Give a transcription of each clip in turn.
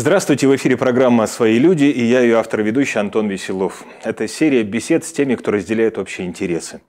Здравствуйте, в эфире программа «Свои люди» и я ее автор ведущий Антон Веселов. Это серия бесед с теми, кто разделяет общие интересы.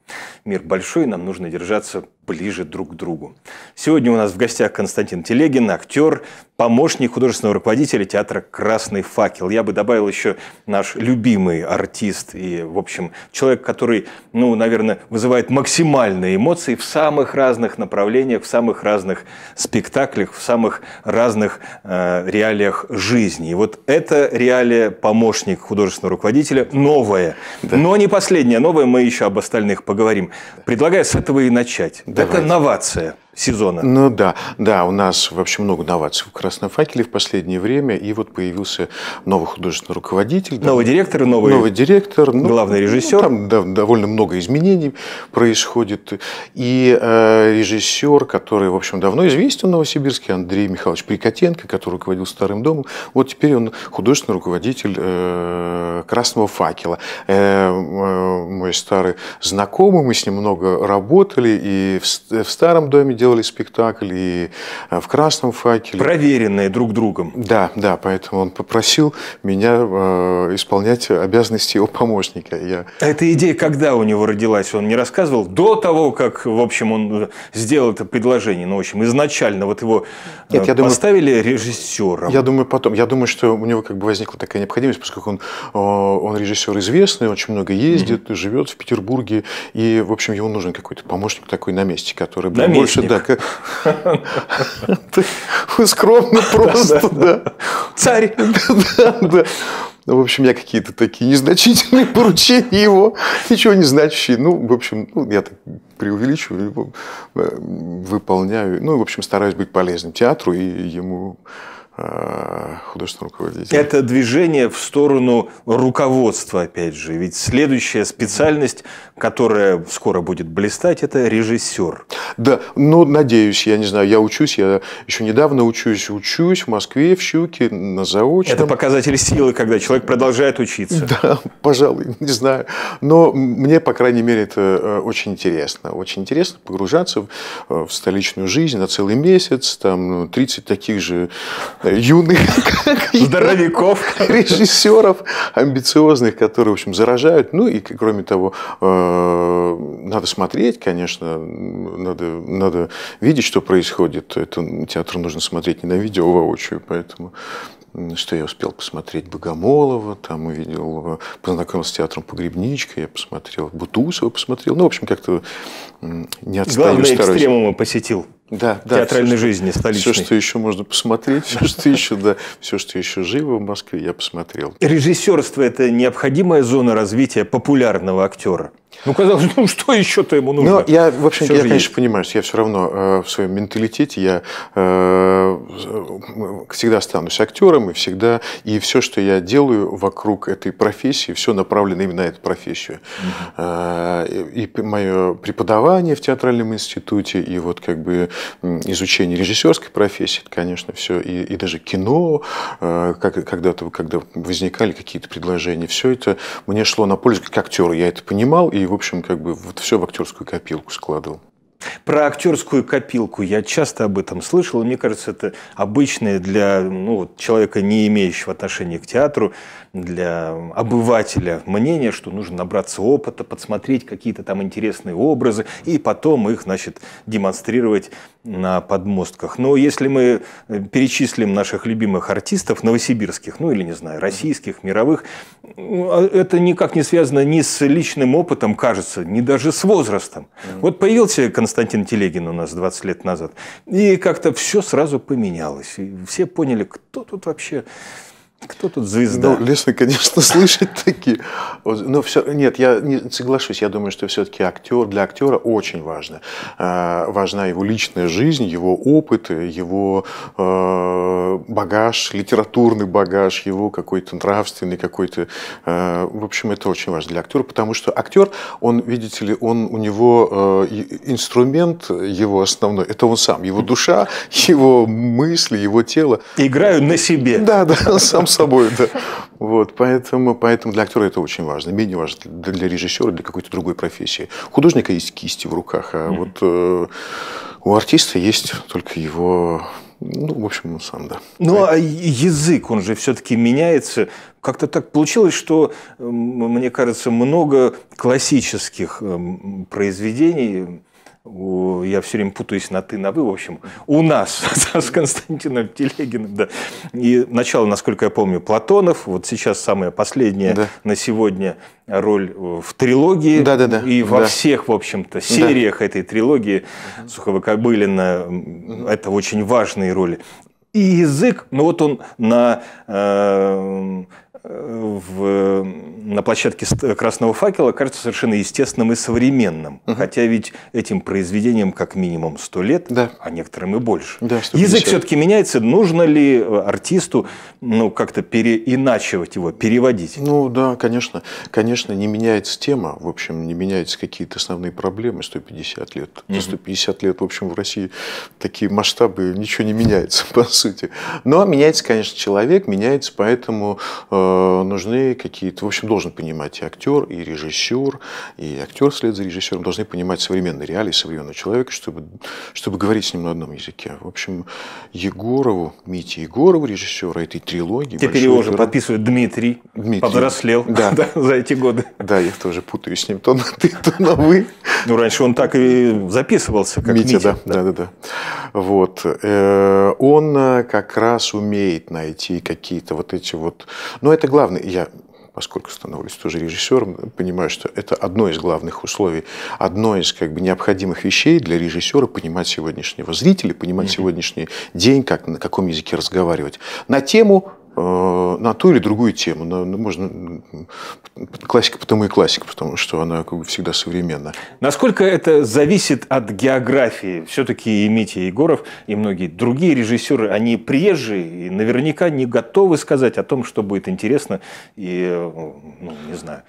Мир большой, нам нужно держаться ближе друг к другу. Сегодня у нас в гостях Константин Телегин, актер, помощник художественного руководителя театра «Красный факел». Я бы добавил еще наш любимый артист и, в общем, человек, который, ну, наверное, вызывает максимальные эмоции в самых разных направлениях, в самых разных спектаклях, в самых разных э, реалиях жизни. И вот это реалия помощник художественного руководителя, новое. Да. Но не последнее новое, мы еще об остальных поговорим. Предлагаю с этого и начать. Давайте. Это новация сезона. Ну да, да, у нас вообще много новаций в «Красном факеле» в последнее время, и вот появился новый художественный руководитель. Новый да, директор, новый, новый директор, ну, главный ну, режиссер. Ну, там да, довольно много изменений происходит. И э, режиссер, который, в общем, давно известен в Новосибирске, Андрей Михайлович Прикотенко, который руководил «Старым домом», вот теперь он художественный руководитель э, «Красного факела». Э, э, мой старый знакомый, мы с ним много работали, и в, в «Старом доме» делали спектакль, и э, в «Красном факеле». Проверенные друг другом. Да, да, поэтому он попросил меня э, исполнять обязанности его помощника. Я... А эта идея когда у него родилась? Он не рассказывал? До того, как, в общем, он э, сделал это предложение. Ну, в общем, изначально вот его э, Нет, я поставили думаю, режиссером. Я думаю, потом. Я думаю, что у него как бы возникла такая необходимость, поскольку он, он режиссер известный, очень много ездит, mm-hmm. живет в Петербурге, и, в общем, ему нужен какой-то помощник такой на месте, который... Наместник. Больше, да. Скромно просто, да. Царь. Да, да. Ну, в общем, я какие-то такие незначительные поручения его, ничего не значащие. Ну, в общем, ну, я так преувеличиваю, э, выполняю. Ну, в общем, стараюсь быть полезным театру и ему Э, художественного руководителя. Это движение в сторону руководства, опять же. Ведь следующая специальность, которая скоро будет блистать, это режиссер. Да, ну, надеюсь, я не знаю, я учусь, я еще недавно учусь, учусь в Москве, в Щуке, на заочном. Это показатель силы, когда человек продолжает учиться. Да, пожалуй, не знаю. Но мне, по крайней мере, это э, очень интересно. Очень интересно погружаться э, в, столичную жизнь на целый месяц, там 30 ну, таких же юных здоровяков, режиссеров, амбициозных, которые, в общем, заражают. Ну и, кроме того, э, надо смотреть, конечно, надо, надо видеть, что происходит. Это, театр нужно смотреть не на видео, а воочию, поэтому что я успел посмотреть Богомолова, там увидел, э, познакомился с театром Погребничка, я посмотрел Бутусова, посмотрел, ну, в общем, как-то не отстаю. Главное, экстремумы посетил да, да, театральной все, жизни столичной. Все, что еще можно посмотреть, все, что еще, да, все, что еще живо в Москве, я посмотрел. Режиссерство – это необходимая зона развития популярного актера? Ну, казалось, ну что еще-то ему нужно? Ну, я, в общем, я, конечно, есть. понимаю, что я все равно э, в своем менталитете, я э, э всегда останусь актером, и всегда, и все, что я делаю вокруг этой профессии, все направлено именно на эту профессию. Угу. Э, и, и мое преподавание в театральном институте, и вот как бы изучение режиссерской профессии, это, конечно, все, и, и даже кино, э, как, когда-то, когда возникали какие-то предложения, все это мне шло на пользу как актер, я это понимал, и и, в общем, как бы вот все в актерскую копилку складывал. Про актерскую копилку я часто об этом слышал, и мне кажется, это обычное для ну, человека, не имеющего отношения к театру, для обывателя мнение, что нужно набраться опыта, подсмотреть какие-то там интересные образы и потом их, значит, демонстрировать на подмостках. Но если мы э, перечислим наших любимых артистов, новосибирских, ну или, не знаю, российских, мировых, ну, а это никак не связано ни с личным опытом, кажется, ни даже с возрастом. Вот появился Константин Константин Телегин у нас 20 лет назад. И как-то все сразу поменялось. И все поняли, кто тут вообще кто тут звезда? Ну, лестно, конечно, слышать такие. Но все, нет, я не соглашусь. Я думаю, что все-таки актер для актера очень важно. Э, важна его личная жизнь, его опыт, его э, багаж, литературный багаж, его какой-то нравственный, какой-то... Э, в общем, это очень важно для актера, потому что актер, он, видите ли, он у него инструмент его основной, это он сам, его душа, его мысли, его тело. Играю на себе. Да, да, сам собой, да. Вот, поэтому, поэтому для актера это очень важно. Менее важно для, для режиссера, для какой-то другой профессии. У художника есть кисти в руках, а mm-hmm. вот э, у артиста есть только его ну, в общем, он сам, да. Ну, а язык, он же все-таки меняется. Как-то так получилось, что, мне кажется, много классических эм, произведений я все время путаюсь на ты, на вы, в общем, у нас с Константином Телегиным, да. И начало, насколько я помню, Платонов, вот сейчас самая последняя да. на сегодня роль э, в трилогии да, да, да. и во да. всех, в общем-то, сериях да. этой трилогии Сухова-Кобылина, угу. это очень важные роли. И язык, ну вот он на э, в, на площадке «Красного факела» кажется совершенно естественным и современным. Угу. Хотя ведь этим произведением как минимум сто лет, да. а некоторым и больше. Да, Язык все-таки меняется. Нужно ли э, артисту ну, как-то переиначивать его, переводить? Ну да, конечно. Конечно, не меняется тема. В общем, не меняются какие-то основные проблемы 150 лет. Угу. 150 лет, в общем, в России такие масштабы, ничего не меняется, по сути. Но меняется, конечно, человек, меняется, поэтому э, Э, нужны какие-то, в общем, должен понимать и актер, и режиссер, и актер вслед за режиссером должны понимать современные реалии современного человека, чтобы, чтобы говорить с ним на одном языке. В общем, Егорову, Мите Егорову, режиссеру этой трилогии. Теперь его уже подписывает Дмитрий. Дмитрий. подрослел да. да, за эти годы. Да, я тоже путаюсь с ним то на ты, то на вы. Ну, раньше он так и записывался, как Митя. Митя. Да, да, да, да. Вот. Э, он э, как раз умеет найти какие-то вот эти вот... Ну, это это главное. Я поскольку становлюсь тоже режиссером, понимаю, что это одно из главных условий, одно из как бы необходимых вещей для режиссера понимать сегодняшнего зрителя, понимать mm-hmm. сегодняшний день, как, на каком языке разговаривать. На тему Э, на ту или другую тему. На, ну, можно, классика потому и классика, потому что она как бы всегда современна. Насколько это зависит от географии? Все-таки и Митя Егоров, и многие другие режиссеры, они приезжие и наверняка не готовы сказать о том, что будет интересно и, э, ну, не знаю,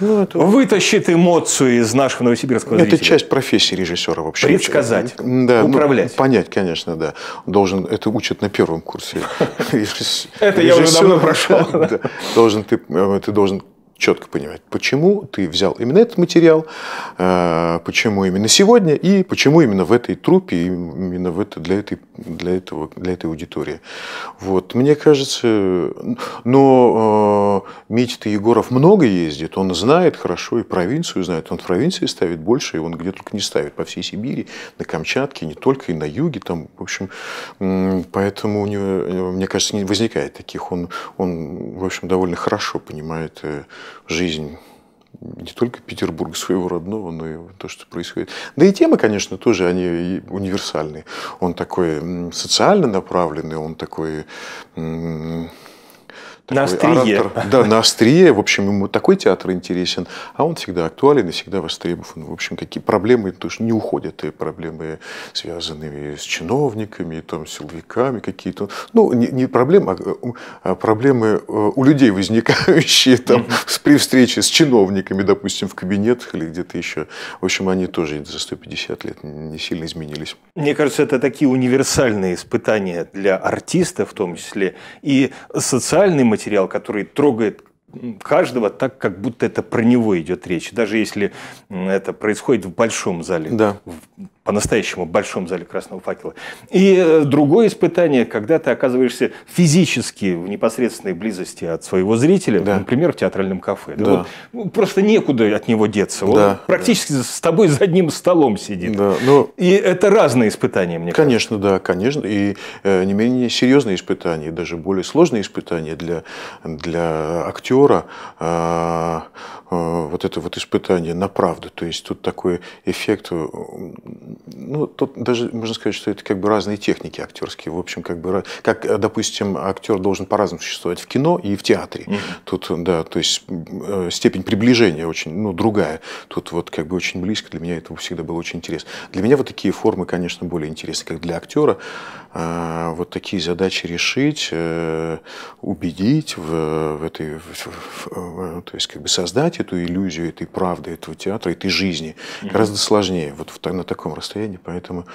ну, это... Вытащит эмоцию из нашего новосибирского зрителя. Это часть профессии режиссера вообще. Предсказать, да, ну, управлять. Ну, понять, конечно, да. Должен, это учат на первом курсе. Это я уже давно прошел. Должен ты, э, ты должен четко понимать, почему ты взял именно этот материал, э, почему именно сегодня и почему именно в этой трупе, именно в это, для, этой, для, этого, для этой аудитории. Вот, мне кажется, но э, Митя Егоров много ездит, он знает хорошо и провинцию знает, он в провинции ставит больше, и он где только не ставит, по всей Сибири, на Камчатке, не только, и на юге, там, в общем, поэтому у него, мне кажется, не возникает таких, он, он в общем, довольно хорошо понимает э, жизнь не только Петербурга своего родного, но и то, что происходит. Да и темы, конечно, тоже они универсальные. Он такой социально направленный, он такой на острие. да, на острие. В общем, ему такой театр интересен, а он всегда актуален и всегда востребован. В общем, какие проблемы тоже не уходят. И проблемы, связанные с чиновниками, и, там, силовиками какие-то. Ну, не, не проблемы, а, а проблемы э, у людей возникающие там, при встрече с чиновниками, допустим, в кабинетах или где-то еще. В общем, они тоже за 150 лет не сильно изменились. Мне кажется, это такие универсальные испытания для артиста в том числе. И социальный материал, который трогает каждого так, как будто это про него идет речь. Даже если это происходит в большом зале. Да по-настоящему большом зале Красного Факела. И э, другое испытание, когда ты оказываешься физически в непосредственной близости от своего зрителя, да. например, в театральном кафе. Да. Да. Вот, ну, просто некуда от него деться. Да. Он практически да. с тобой за одним столом сидит. Да. Но... Ну, И это разные испытания, мне конечно, кажется. Конечно, да, конечно. И э, не менее серьезные испытания, даже более сложные испытания для, для актера. Э, Э, вот это вот испытание на правду. То есть тут такой эффект, э, ну, тут даже можно сказать, что это как бы разные техники актерские. В общем, как бы, как, э, допустим, актер должен по-разному существовать в кино и в театре. Mm-hmm. Тут, да, то есть степень приближения очень, ну, другая. Тут вот как бы очень близко, для меня это всегда было очень интересно. Для меня вот такие формы, конечно, более интересны, как для актера. А, вот такие задачи решить, убедить в, в этой, в, в, в, то есть как бы создать эту иллюзию этой правды, этого театра, этой жизни. Гораздо сложнее вот на таком расстоянии, поэтому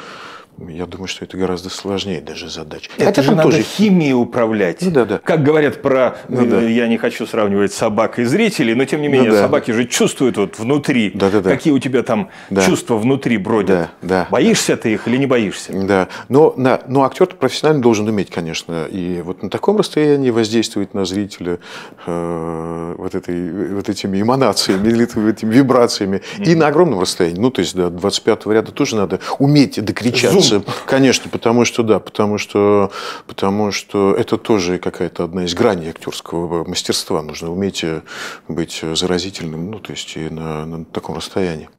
я думаю, что это гораздо сложнее даже задача. Это Хотя же надо тоже... химией управлять. Ну, да, да. Как говорят про... Э, ну, да. Я не хочу сравнивать собак и зрителей, но тем не ну менее ну, да. собаки же чувствуют вот внутри, да, да, да. какие у тебя там да. чувства внутри бродят. Да, да, боишься да. ты их или не боишься? Да. Но, да. но актер профессионально должен уметь, конечно. И вот на таком расстоянии воздействовать на зрителя э, вот, этой, вот этими эманациями, этими вибрациями. И на огромном расстоянии. Ну, то есть до да, 25 ряда тоже надо уметь докричаться. Конечно, конечно, потому что да, потому что, потому что это тоже какая-то одна из граней актерского мастерства. Нужно уметь э, быть заразительным, ну, то есть и на, на таком расстоянии.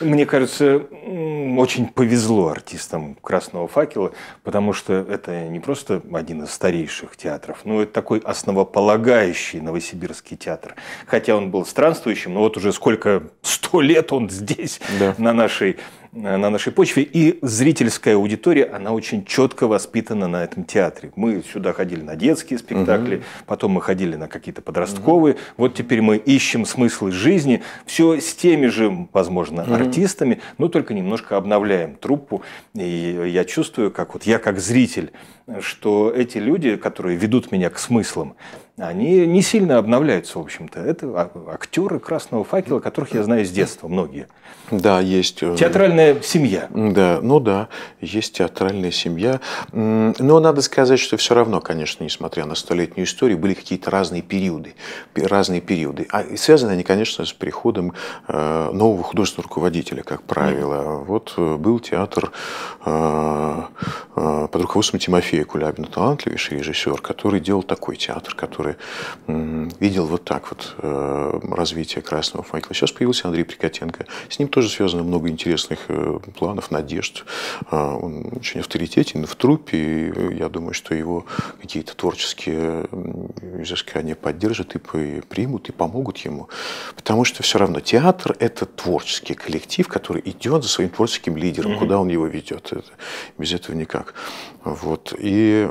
Мне кажется, очень повезло артистам «Красного факела», потому что это не просто один из старейших театров, но это такой основополагающий новосибирский театр. Хотя он был странствующим, но вот уже сколько, сто лет он здесь, да. на нашей Э, на нашей почве, и зрительская аудитория, она очень четко воспитана на этом театре. Мы сюда ходили на детские спектакли, угу. потом мы ходили на какие-то подростковые, угу. вот теперь мы ищем смыслы жизни, все с теми же, возможно, угу. артистами, но только немножко обновляем труппу, и я чувствую, как вот я как зритель, что эти люди, которые ведут меня к смыслам, они не сильно обновляются, в общем-то. Это а, актеры «Красного факела», которых я знаю с детства, многие. Да, есть. Э, театральная семья. Да, ну да, есть театральная семья. Но надо сказать, что все равно, конечно, несмотря на столетнюю историю, были какие-то разные периоды. Разные периоды. А связаны они, конечно, с приходом э, нового художественного руководителя, как правило. Mm. Вот э, был театр под руководством Тимофея Кулябина, талантливейший режиссер, который делал такой театр, который который видел вот так вот э, развитие красного факела. Сейчас появился Андрей Прикотенко. С ним тоже связано много интересных э, планов, надежд. Э, он очень авторитетен в трупе. И я думаю, что его какие-то творческие изыскания поддержат и примут, и помогут ему. Потому что все равно театр – это творческий коллектив, который идет за своим творческим лидером, куда он его ведет. Это, без этого никак. Вот. И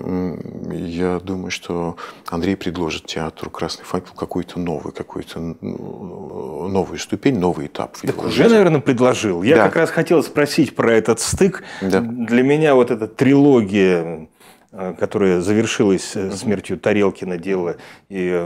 я думаю, что Андрей предложил предложит театру «Красный факел» какой-то новый, какой-то новую ступень, новый этап. Так уже, жизни. наверное, предложил. Я да. как раз хотел спросить про этот стык. Да. Для меня вот эта трилогия Э, которая завершилась э, смертью Тарелкина Дела и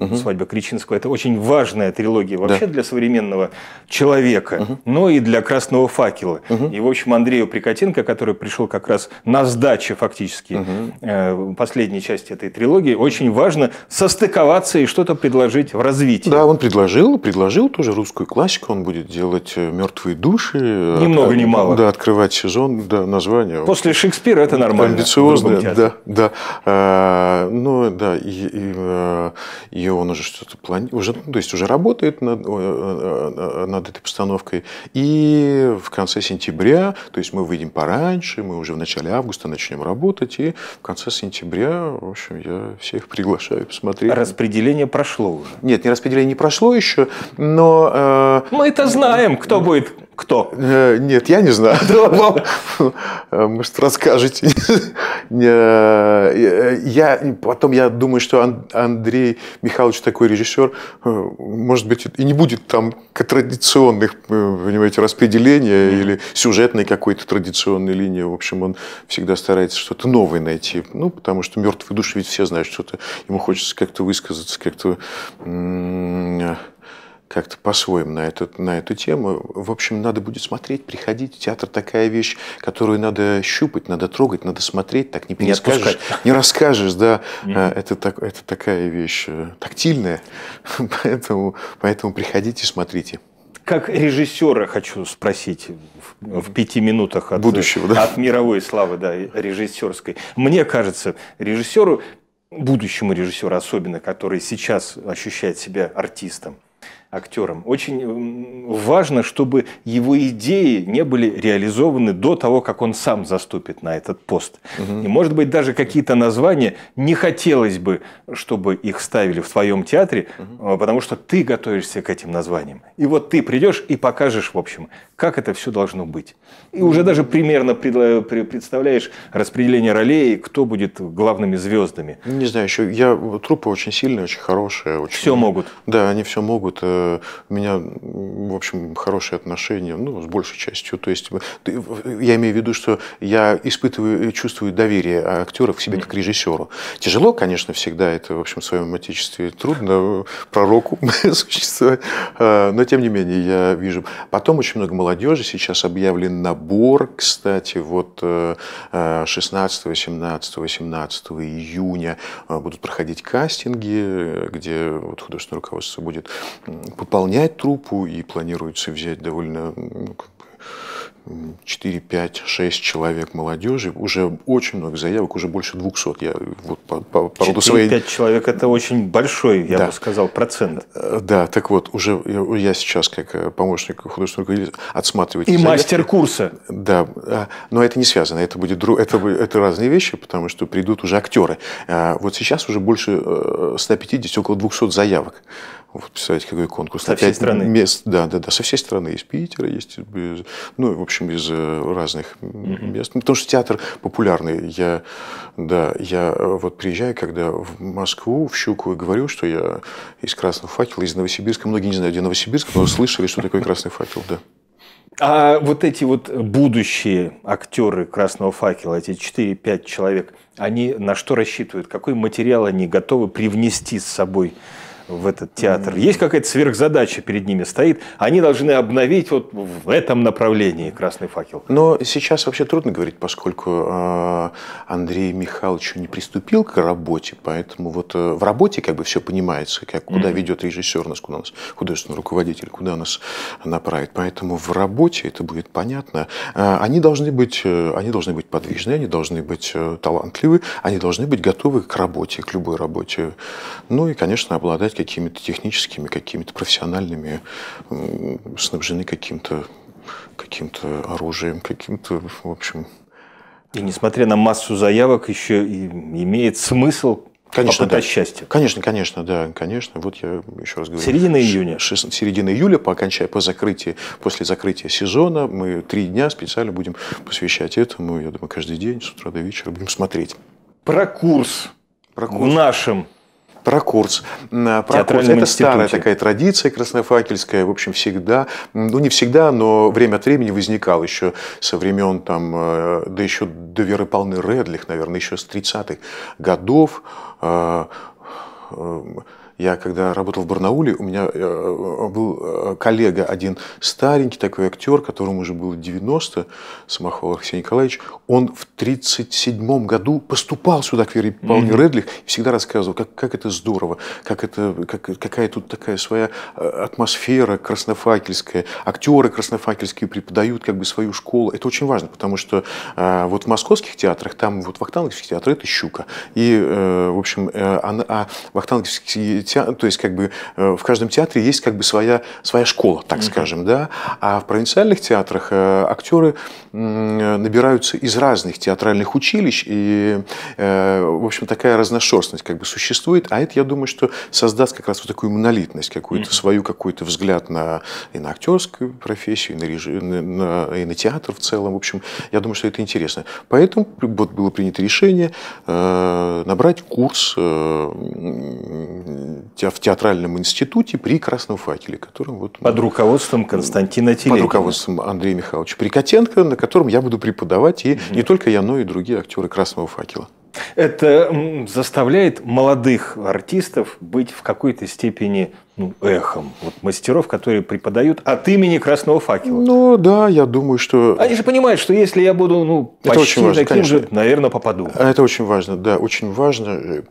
угу. свадьба Кричинского. Это очень важная трилогия вообще да. для современного человека, угу. но и для красного факела. Угу. И, в общем, Андрею Прикотенко, который пришел как раз на сдаче фактически угу. последней части этой трилогии, очень важно состыковаться и что-то предложить в развитии. Да, он предложил, предложил тоже русскую классику, он будет делать «Мертвые души». немного много, от, ни мало. Да, открывать сезон, да, название. После Шекспира это нормально. Амбициозно Звездная, да, да. А, ну да, и, и, э, и он уже что-то планирует, уже, ну, то есть уже работает над, э, э, над этой постановкой. И в конце сентября, то есть мы выйдем пораньше, мы уже в начале августа начнем работать, и в конце сентября, в общем, я всех приглашаю посмотреть. Распределение прошло уже? Нет, не распределение не прошло еще, но... Э, Мы-то знаем, кто будет кто? Э, нет, я не знаю. Э, может, расскажете. Э, я, потом я думаю, что Андрей Михайлович такой режиссер, может быть, и не будет там традиционных, понимаете, распределения или сюжетной какой-то традиционной линии. В общем, он всегда старается что-то новое найти. Ну, потому что мертвые души ведь все знают что-то. Ему хочется как-то высказаться, как-то как-то по-своему на эту, на эту тему. В общем, надо будет смотреть, приходить. Театр такая вещь, которую надо щупать, надо трогать, надо смотреть, так не перескажешь, не, не расскажешь, да. А, это, так, это такая вещь э, тактильная, поэтому, поэтому приходите, смотрите. Как режиссера хочу спросить в, в пяти минутах от, Будущего, да? от мировой славы, да, режиссерской. Мне кажется, режиссеру, будущему режиссеру особенно, который сейчас ощущает себя артистом, актером. Очень важно, чтобы его идеи не были реализованы до того, как он сам заступит на этот пост. Угу. И, может быть, даже какие-то названия не хотелось бы, чтобы их ставили в своем театре, угу. потому что ты готовишься к этим названиям. И вот ты придешь и покажешь, в общем, как это все должно быть. И уже даже примерно представляешь распределение ролей, кто будет главными звездами. Не знаю, еще я трупы очень сильные, очень хорошие. Очень... Все могут. Да, они все могут. Э, у меня, в общем, хорошие отношения, ну, с большей частью. То есть я имею в виду, что я испытываю, чувствую доверие актеров к себе как режиссеру. Тяжело, конечно, всегда это, в общем, в своем отечестве трудно пророку существовать, э, но тем не менее я вижу. Потом очень много молодежи, сейчас объявлен набор, кстати, вот 16, 17, 18 июня э, будут проходить кастинги, э, где вот художественное руководство будет пополнять труппу, и планируется взять довольно ну, как 4, 5, 6 человек молодежи, уже очень много заявок, уже больше 200. Я вот по, по, по 4, своей... 5 человек – это очень большой, я да. бы сказал, процент. Э, да, так вот, уже я, я сейчас как э, помощник художественного руководителя отсматриваю... И мастер курса. Да, а, но это не связано, это, будет, это, это разные вещи, потому что придут уже актеры. А, вот сейчас уже больше 150, э, около 200 заявок вот представляете, какой конкурс. Со всей Опять страны. Мест, да, да, да, со всей страны. Из Питера есть, из, ну, в общем, из э, разных mm-hmm. мест. Ну, потому что театр популярный. Я, да, я э, вот приезжаю, когда в Москву, в Щуку, и говорю, что я из Красного факела, из Новосибирска. Многие не знают, где Новосибирск, но слышали, что такое Красный факел, да. А вот эти вот будущие актеры «Красного факела», эти 4-5 человек, они на что рассчитывают? Какой материал они готовы привнести с собой в этот театр. Есть какая-то сверхзадача перед ними стоит. Они должны обновить вот в этом направлении «Красный факел». Но сейчас вообще трудно говорить, поскольку э, Андрей Михайлович не приступил к работе, поэтому вот э, в работе как бы все понимается, как, куда mm-hmm. ведет режиссер нас, куда нас художественный руководитель, куда нас направит. Поэтому в работе это будет понятно. Э, они должны быть, они должны быть подвижны, они должны быть талантливы, они должны быть готовы к работе, к любой работе. Ну и, конечно, обладать обладают какими-то техническими, какими-то профессиональными, снабжены каким-то каким-то оружием, каким-то, в общем... И несмотря на массу заявок, еще и имеет смысл Конечно, да. счастье. Конечно, конечно, да, конечно. Вот я еще раз говорю. Середина июня. Середина июля по окончании, по закрытии, после закрытия сезона мы три дня специально будем посвящать этому. Я думаю, каждый день с утра до вечера будем смотреть. Про курс. Про курс. В нашем про курс. Про курс. Это старая такая традиция краснофакельская, в общем, всегда, ну не всегда, но время от времени возникал еще со времен, там, э, да еще до Веры Полны Редлих, наверное, еще с 30-х годов, э, э, я когда работал в Барнауле, у меня э, э, был э, коллега один, старенький такой актер, которому уже было 90, Самохвал Алексей Николаевич. Он в 1937 году поступал сюда к Вере Павловне mm-hmm. Редлих и всегда рассказывал, как, как это здорово, как это, как, какая тут такая своя атмосфера краснофакельская. Актеры краснофакельские преподают как бы свою школу. Это очень важно, потому что э, вот в московских театрах, там вот в вахтанговские театры – это «Щука». И, э, в общем, э, она, а вахтанговские театр, то есть как бы э, в каждом театре есть как бы своя, своя школа, так mm скажем, да, а в провинциальных театрах э, актеры набираются из разных театральных училищ, и, э, в общем, такая разношерстность как бы существует, а это, я думаю, что создаст как раз вот такую монолитность, какую-то mm свою, какой-то взгляд на, и на актерскую профессию, и на, реж... на, и на театр в целом, в общем, я думаю, что это интересно. Поэтому вот было принято решение набрать курс в театральном институте при Красном факеле, которым вот... Под руководством Константина Телегина. Под руководством Андрея Михайловича Прикотенко, на котором я буду преподавать, и угу. не только я, но и другие актеры Красного факела. Это заставляет молодых артистов быть в какой-то степени ну, эхом вот мастеров, которые преподают от имени Красного Факела. Ну да, я думаю, что... Они же понимают, что если я буду ну, почти это очень важно, таким конечно. же, наверное, попаду. А это очень важно, да, очень важно,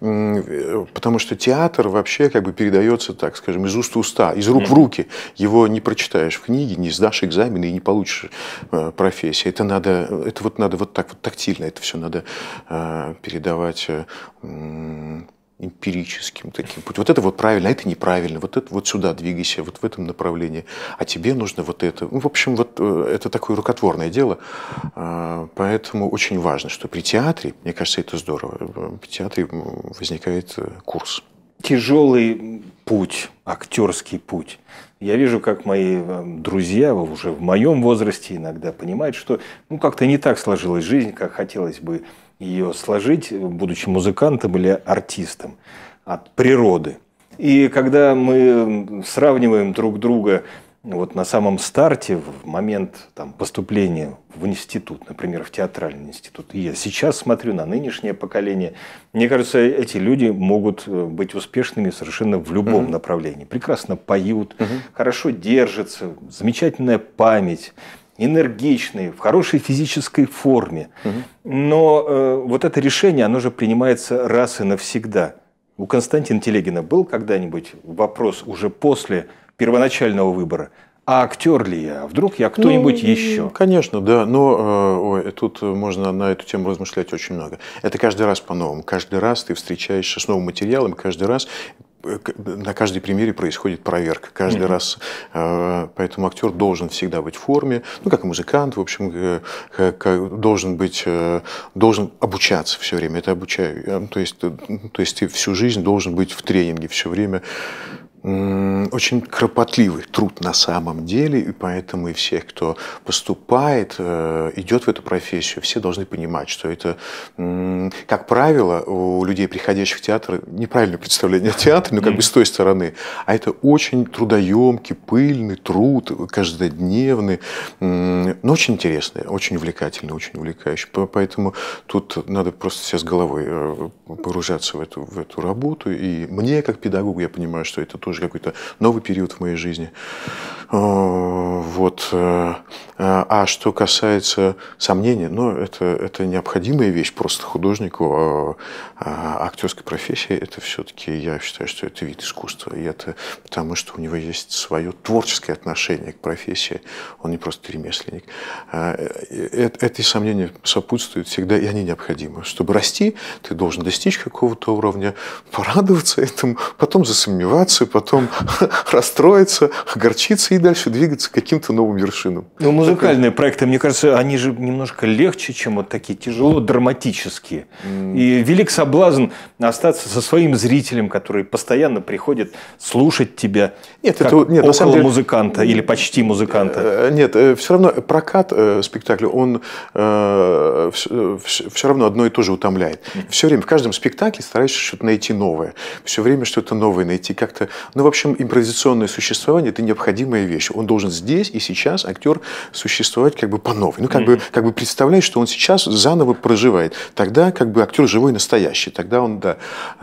э, потому что театр вообще как бы передается, так скажем, из уст в уста, из рук mm. в руки. Его не прочитаешь в книге, не сдашь экзамены и не получишь э, профессию. Это надо, это вот надо вот так вот тактильно, это все надо э, передавать эмпирическим таким путем. Вот это вот правильно, а это неправильно, вот это вот сюда двигайся, вот в этом направлении, а тебе нужно вот это. Ну, в общем, вот э, это такое рукотворное дело, а, поэтому очень важно, что при театре, мне кажется, это здорово, при э, театре возникает э, курс. Тяжелый путь, актерский путь. Я вижу, как мои друзья уже в моем возрасте иногда понимают, что ну как-то не так сложилась жизнь, как хотелось бы ее сложить, будучи музыкантом или артистом от природы. И когда мы сравниваем друг друга вот на самом старте, в момент там, поступления в институт, например, в театральный институт, и я сейчас смотрю на нынешнее поколение, мне кажется, эти люди могут э, быть успешными совершенно в любом mm-hmm. направлении. Прекрасно поют, mm-hmm. хорошо держатся, замечательная память энергичный, в хорошей физической форме. Угу. Но э, вот это решение, оно же принимается раз и навсегда. У Константина Телегина был когда-нибудь вопрос уже после первоначального выбора? А актер ли я? А вдруг я ну, кто-нибудь ну, еще? Конечно, да. Но э, ой, тут можно на эту тему размышлять очень много. Это каждый раз по-новому. Каждый раз ты встречаешься с новым материалом, каждый раз Э, на каждой примере происходит проверка каждый mm-hmm. раз. Э, поэтому актер должен всегда быть в форме, ну, как и музыкант, в общем, э, должен быть, должен обучаться все время, это обучаю. То есть, то есть ты всю жизнь должен быть в тренинге все время очень кропотливый труд на самом деле, и поэтому и все, кто поступает, э, идет в эту профессию, все должны понимать, что это, как правило, у людей, приходящих в театр, неправильное представление о театре, но как бы с той стороны, а это очень трудоемкий, пыльный труд, каждодневный, но очень интересный, очень увлекательный, очень увлекающий. Поэтому тут надо просто сейчас головой э, погружаться в эту, в эту работу, и мне, как педагогу, я понимаю, что это тоже тоже какой-то новый период в моей жизни. Э, вот. Э, э, а что касается сомнений, ну, это, это необходимая вещь просто художнику. актерской профессии это все-таки, я считаю, что это вид искусства. И это потому, что у него есть свое творческое отношение к профессии. Он не просто ремесленник. Эти сомнения сопутствуют всегда, и они необходимы. Чтобы расти, ты должен достичь какого-то уровня, порадоваться этому, потом засомневаться, потом потом расстроиться, огорчиться и дальше двигаться к каким-то новым вершинам. Ну, музыкальные так... проекты, мне кажется, они же немножко легче, чем вот такие тяжело драматические. И велик соблазн остаться со своим зрителем, который постоянно приходит слушать тебя нет, как это, нет, около деле... музыканта или почти музыканта. Э, нет, э, все равно прокат э, спектакля, он все, равно одно и то же утомляет. Mm. Все время, в каждом спектакле стараешься что-то найти новое. Все время что-то новое найти, как-то ну, в общем, импровизационное существование – это необходимая вещь. Он должен здесь и сейчас, актер, существовать как бы по-новой. Ну, как, mm-hmm. бы, как бы представлять, что он сейчас заново проживает. Тогда как бы актер живой настоящий. Тогда он, да,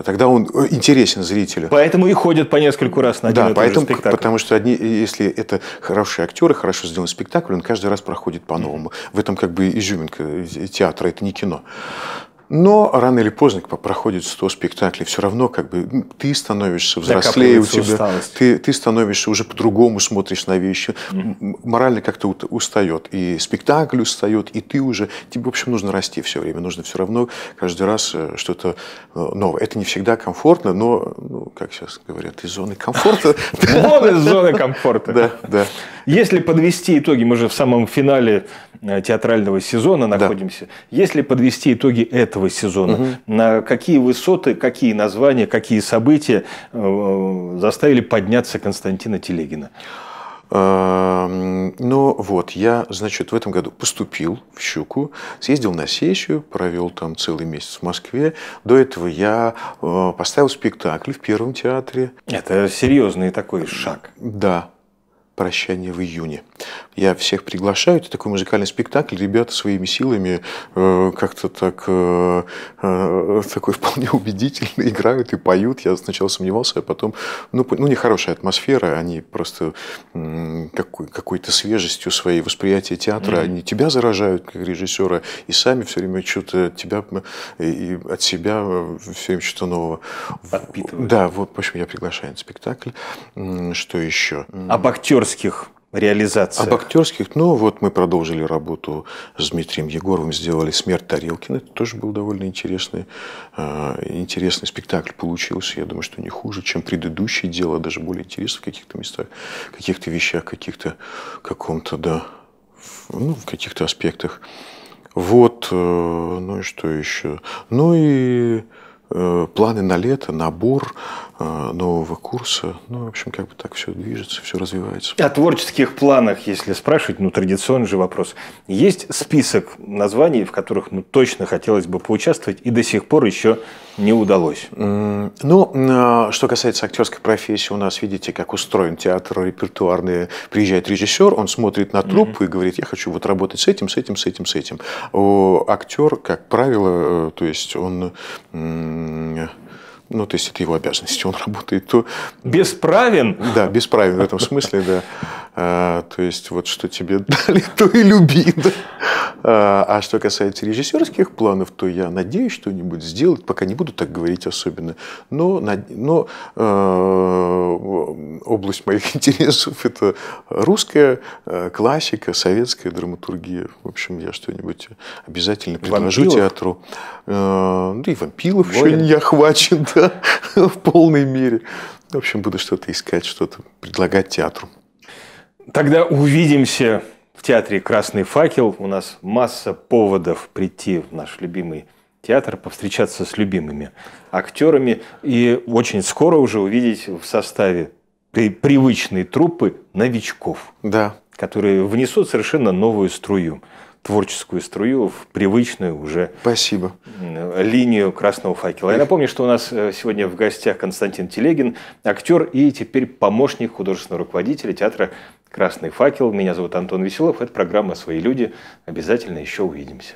тогда он э, интересен зрителю. Поэтому и ходят по нескольку раз на один да, и поэтому, же спектакль. потому что одни, э, если это хорошие актеры, хорошо сделан спектакль, он каждый раз проходит по-новому. Mm-hmm. В этом как бы изюминка э, театра, это не кино. Но рано или поздно проходит 100 спектаклей, все равно как бы ты становишься взрослее у тебя, ты, ты становишься уже по-другому смотришь на вещи, mm-hmm. морально как-то устает, и спектакль устает, и ты уже, тебе в общем нужно расти все время, нужно все равно каждый раз э, что-то э, новое. Это не всегда комфортно, но, ну, как сейчас говорят, из зоны комфорта. Вон из зоны комфорта. Да, да. Если подвести итоги, мы же в самом финале э, театрального сезона находимся, если подвести итоги этого этого сезона. Угу. На какие высоты, какие названия, какие события э, заставили подняться Константина Телегина? Эм, Но ну вот, я, значит, в этом году поступил в Щуку, съездил на сессию, провел там целый месяц в Москве. До этого я э, поставил спектакль в Первом театре. Это серьезный такой шаг. Да, прощание в июне. Я всех приглашаю, это такой музыкальный спектакль, ребята своими силами э, как-то так, э, э, такой вполне убедительно играют и поют. Я сначала сомневался, а потом, ну, ну нехорошая атмосфера, они просто э, какой, то свежестью своей восприятия театра, mm-hmm. они тебя заражают как режиссера и сами все время что-то от тебя и от себя э, все время что-то нового. Подпитывают. Да, вот, почему я приглашаю на спектакль. Что еще? Об актере актерских реализациях? Об актерских, ну вот мы продолжили работу с Дмитрием Егоровым, сделали «Смерть Тарелкина». Это тоже был довольно интересный, э, интересный спектакль получился. Я думаю, что не хуже, чем предыдущее дело, даже более интересно в каких-то местах, каких-то вещах, каких-то, каком-то, да, ну, в каких-то аспектах. Вот, э, ну и что еще? Ну и э, планы на лето, набор, Э, нового курса. Ну, в общем, как бы так все движется, все развивается. О творческих планах, если спрашивать, ну, традиционный же вопрос. Есть список названий, в которых ну, точно хотелось бы поучаствовать и до сих пор еще не удалось? Ну, что касается актерской профессии, у нас, видите, как устроен театр репертуарный. Приезжает режиссер, он смотрит на труппу mm-hmm. и говорит, я хочу вот работать с этим, с этим, с этим, с этим. О, актер, как правило, э, то есть он ну, то есть это его обязанности, он работает, то... Бесправен? Да, бесправен в этом смысле, да. А, то есть вот что тебе дали, то и люби. Да? А, а что касается режиссерских планов, то я надеюсь что-нибудь сделать, пока не буду так говорить особенно. Но, но э, область моих интересов – это русская а, классика, советская драматургия. В общем, я что-нибудь обязательно предложу вампилов? театру. Э, да и вампилов Воин. еще не охвачен да, в полной мере. В общем, буду что-то искать, что-то предлагать театру. Тогда увидимся в театре «Красный факел». У нас масса поводов прийти в наш любимый театр, повстречаться с любимыми актерами и очень скоро уже увидеть в составе привычной труппы новичков, да. которые внесут совершенно новую струю творческую струю в привычную уже Спасибо. линию красного факела. Я напомню, что у нас э, сегодня в гостях Константин Телегин, актер и теперь помощник художественного руководителя театра Красный факел. Меня зовут Антон Веселов. Это программа «Свои люди». Обязательно еще увидимся.